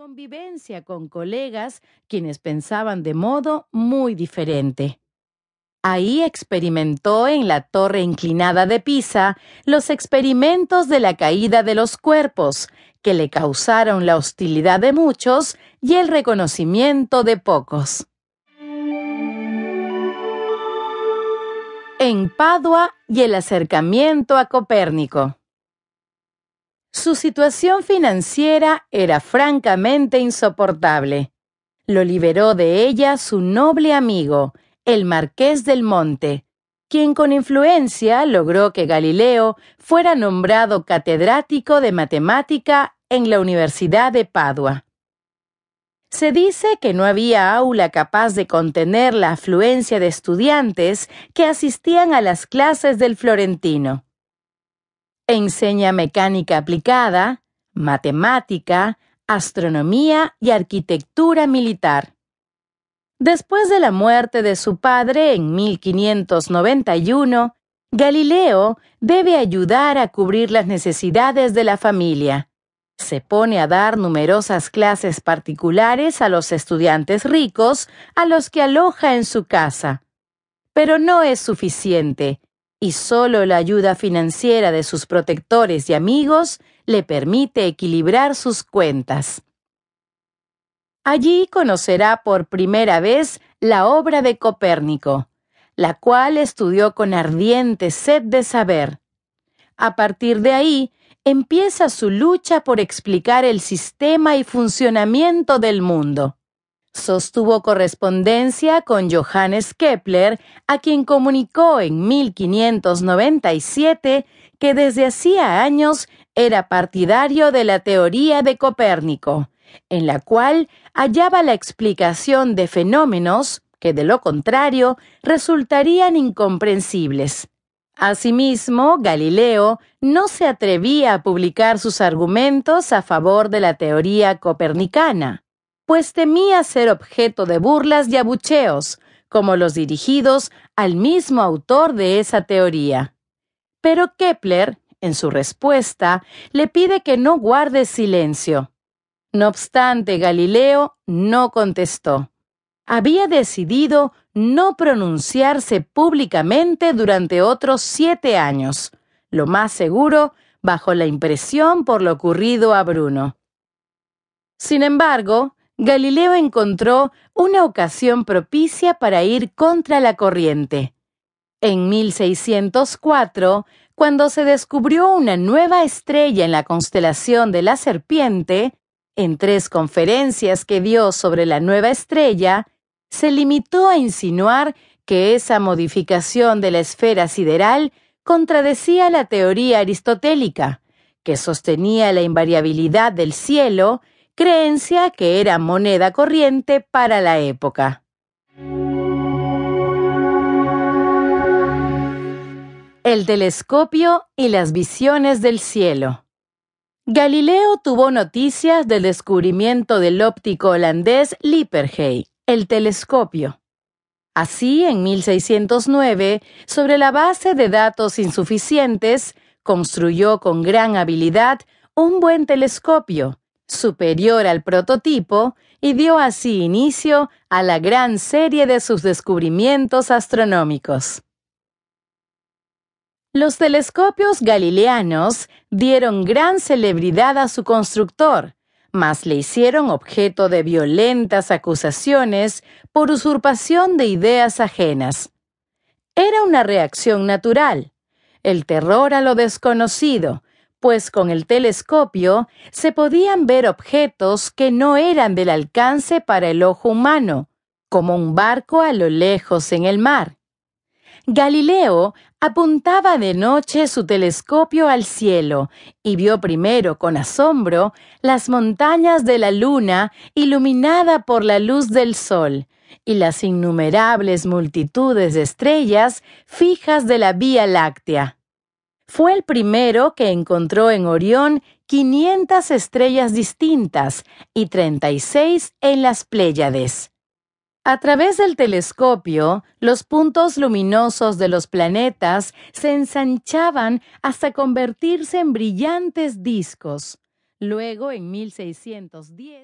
convivencia con colegas quienes pensaban de modo muy diferente. Ahí experimentó en la torre inclinada de Pisa los experimentos de la caída de los cuerpos, que le causaron la hostilidad de muchos y el reconocimiento de pocos. En Padua y el acercamiento a Copérnico. Su situación financiera era francamente insoportable. Lo liberó de ella su noble amigo, el marqués del Monte, quien con influencia logró que Galileo fuera nombrado catedrático de matemática en la Universidad de Padua. Se dice que no había aula capaz de contener la afluencia de estudiantes que asistían a las clases del florentino. Enseña mecánica aplicada, matemática, astronomía y arquitectura militar. Después de la muerte de su padre en 1591, Galileo debe ayudar a cubrir las necesidades de la familia. Se pone a dar numerosas clases particulares a los estudiantes ricos a los que aloja en su casa. Pero no es suficiente y solo la ayuda financiera de sus protectores y amigos le permite equilibrar sus cuentas. Allí conocerá por primera vez la obra de Copérnico, la cual estudió con ardiente sed de saber. A partir de ahí, empieza su lucha por explicar el sistema y funcionamiento del mundo. Sostuvo correspondencia con Johannes Kepler, a quien comunicó en 1597 que desde hacía años era partidario de la teoría de Copérnico, en la cual hallaba la explicación de fenómenos que de lo contrario resultarían incomprensibles. Asimismo, Galileo no se atrevía a publicar sus argumentos a favor de la teoría copernicana pues temía ser objeto de burlas y abucheos, como los dirigidos al mismo autor de esa teoría. Pero Kepler, en su respuesta, le pide que no guarde silencio. No obstante, Galileo no contestó. Había decidido no pronunciarse públicamente durante otros siete años, lo más seguro, bajo la impresión por lo ocurrido a Bruno. Sin embargo, Galileo encontró una ocasión propicia para ir contra la corriente. En 1604, cuando se descubrió una nueva estrella en la constelación de la serpiente, en tres conferencias que dio sobre la nueva estrella, se limitó a insinuar que esa modificación de la esfera sideral contradecía la teoría aristotélica, que sostenía la invariabilidad del cielo creencia que era moneda corriente para la época. El telescopio y las visiones del cielo. Galileo tuvo noticias del descubrimiento del óptico holandés Lipperhey, el telescopio. Así, en 1609, sobre la base de datos insuficientes, construyó con gran habilidad un buen telescopio, superior al prototipo, y dio así inicio a la gran serie de sus descubrimientos astronómicos. Los telescopios galileanos dieron gran celebridad a su constructor, mas le hicieron objeto de violentas acusaciones por usurpación de ideas ajenas. Era una reacción natural, el terror a lo desconocido, pues con el telescopio se podían ver objetos que no eran del alcance para el ojo humano, como un barco a lo lejos en el mar. Galileo apuntaba de noche su telescopio al cielo y vio primero con asombro las montañas de la luna iluminada por la luz del sol y las innumerables multitudes de estrellas fijas de la Vía Láctea fue el primero que encontró en Orión 500 estrellas distintas y 36 en las Pléyades. A través del telescopio, los puntos luminosos de los planetas se ensanchaban hasta convertirse en brillantes discos. Luego, en 1610,